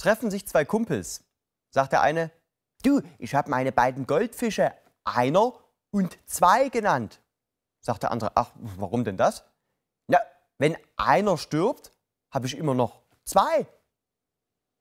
treffen sich zwei Kumpels. Sagt der eine, du, ich habe meine beiden Goldfische einer und zwei genannt. Sagt der andere, ach, warum denn das? Na, wenn einer stirbt, habe ich immer noch zwei.